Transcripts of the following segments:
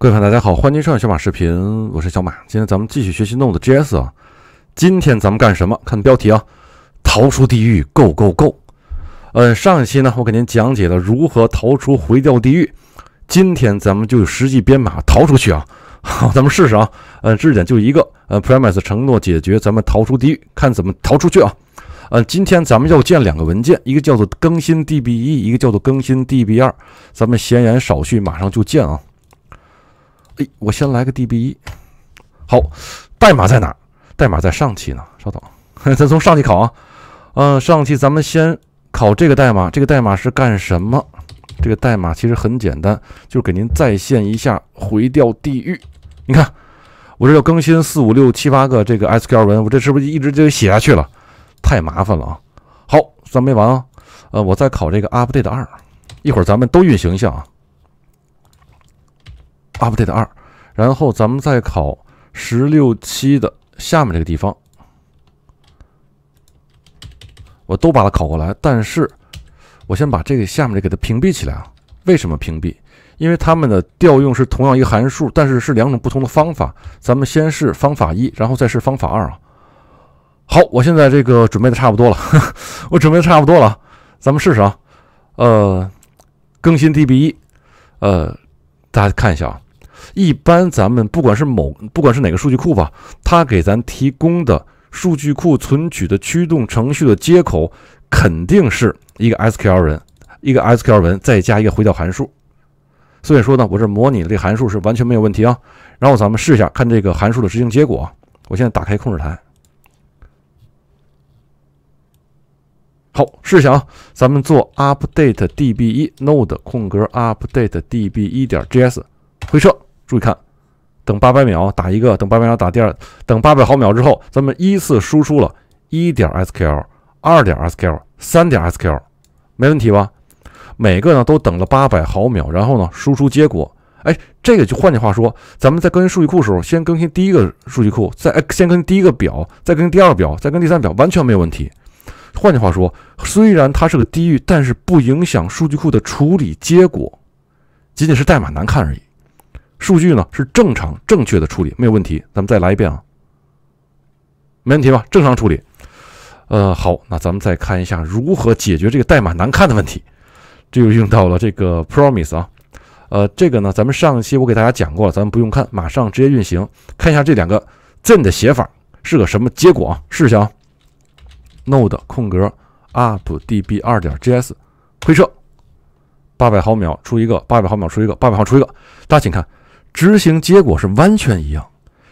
各位朋友，大家好，欢迎收看小马视频，我是小马。今天咱们继续学习 Node.js 啊。今天咱们干什么？看标题啊，逃出地狱，g Go o Go！呃，上一期呢，我给您讲解了如何逃出回调地狱。今天咱们就实际编码逃出去啊。好，咱们试试啊。呃，知识点就一个，呃，Promise 承诺解决咱们逃出地狱，看怎么逃出去啊。呃，今天咱们要建两个文件，一个叫做更新 DB 一，一个叫做更新 DB 二。咱们闲言少叙，马上就建啊。哎，我先来个 DB 一，好，代码在哪？代码在上期呢，稍等，咱从上期考啊。嗯，上期咱们先考这个代码，这个代码是干什么？这个代码其实很简单，就是给您再现一下回掉地狱。你看，我这要更新四五六七八个这个 SQL 文，我这是不是一直就写下去了？太麻烦了啊。好，算没完啊。呃，我再考这个 Update 二，一会儿咱们都运行一下啊。Update 二，然后咱们再考十六七的下面这个地方，我都把它考过来。但是我先把这个下面的给它屏蔽起来啊。为什么屏蔽？因为它们的调用是同样一个函数，但是是两种不同的方法。咱们先试方法一，然后再试方法二啊。好，我现在这个准备的差不多了，我准备的差不多了，咱们试试啊。呃，更新 DB 一，呃，大家看一下啊。一般咱们不管是某不管是哪个数据库吧，它给咱提供的数据库存取的驱动程序的接口肯定是一个 SQL 文，一个 SQL 文再加一个回调函数。所以说呢，我这模拟的这函数是完全没有问题啊。然后咱们试一下，看这个函数的执行结果。我现在打开控制台，好，试一下啊。咱们做 update db1 node 空格 update db1 点 js 回车。注意看，等八百秒打一个，等八百秒打第二，等八百毫秒之后，咱们依次输出了一点 sql、二点 sql、三点 sql，没问题吧？每个呢都等了八百毫秒，然后呢输出结果。哎，这个就换句话说，咱们在更新数据库时候，先更新第一个数据库，再先更新第一个表，再更新第二个表，再更新第三个表，完全没有问题。换句话说，虽然它是个地域，但是不影响数据库的处理结果，仅仅是代码难看而已。数据呢是正常正确的处理，没有问题。咱们再来一遍啊，没问题吧？正常处理。呃，好，那咱们再看一下如何解决这个代码难看的问题。这就用到了这个 Promise 啊。呃，这个呢，咱们上一期我给大家讲过，咱们不用看，马上直接运行，看一下这两个 then 的写法是个什么结果啊？试一下啊。node 空格 updb 二点 js 回车八百毫秒出一个，八百毫秒出一个，八百毫出一个。大家请看。执行结果是完全一样，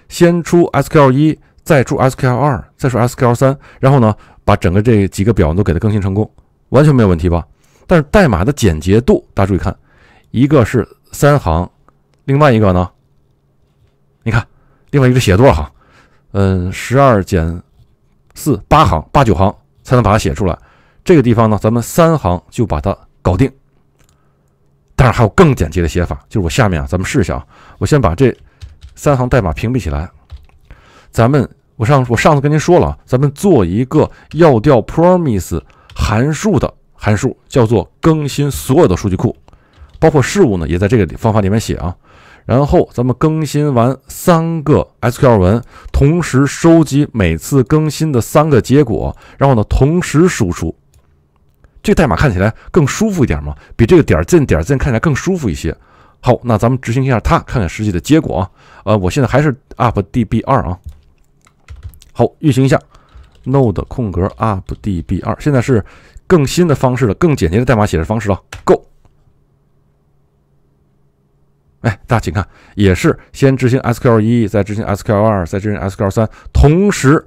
先出 SQL 一，再出 SQL 二，再出 SQL 三，然后呢，把整个这几个表都给它更新成功，完全没有问题吧？但是代码的简洁度，大家注意看，一个是三行，另外一个呢，你看另外一个写多少行？嗯，十二减四八行，八九行才能把它写出来。这个地方呢，咱们三行就把它搞定。还有更简洁的写法，就是我下面啊，咱们试一下啊。我先把这三行代码屏蔽起来。咱们我上我上次跟您说了，咱们做一个要调 Promise 函数的函数，叫做更新所有的数据库，包括事务呢，也在这个方法里面写啊。然后咱们更新完三个 SQL 文，同时收集每次更新的三个结果，然后呢，同时输出。这个代码看起来更舒服一点吗？比这个点儿进点儿进看起来更舒服一些。好，那咱们执行一下它，看看实际的结果啊。呃，我现在还是 updb2 啊。好，运行一下 node 空格 updb2。现在是更新的方式了，更简洁的代码写的方式了。Go。哎，大家请看，也是先执行 sql1，再执行 sql2，再执行 sql3。同时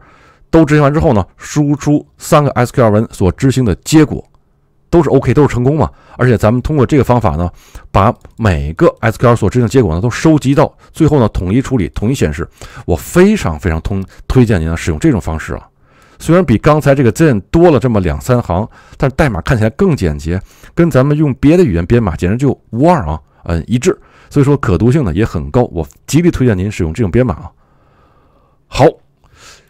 都执行完之后呢，输出三个 sql 文所执行的结果。都是 OK，都是成功嘛。而且咱们通过这个方法呢，把每个 SQL 所执行结果呢都收集到最后呢，统一处理、统一显示。我非常非常通推荐您呢使用这种方式啊。虽然比刚才这个 Zen 多了这么两三行，但是代码看起来更简洁，跟咱们用别的语言编码简直就无二啊，嗯，一致。所以说可读性呢也很高，我极力推荐您使用这种编码啊。好。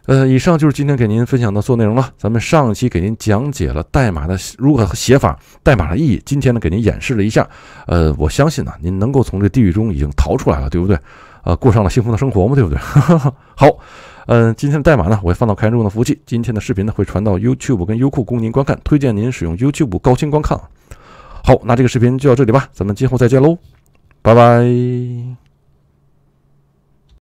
呃，以上就是今天给您分享的所有内容了。咱们上一期给您讲解了代码的如何写法，代码的意义。今天呢，给您演示了一下。呃，我相信呢，您能够从这地狱中已经逃出来了，对不对？呃，过上了幸福的生活嘛，对不对？好，嗯，今天的代码呢，我会放到开源中的服务器。今天的视频呢，会传到 YouTube 跟优酷供您观看，推荐您使用 YouTube 高清观看。好，那这个视频就到这里吧，咱们今后再见喽，拜拜。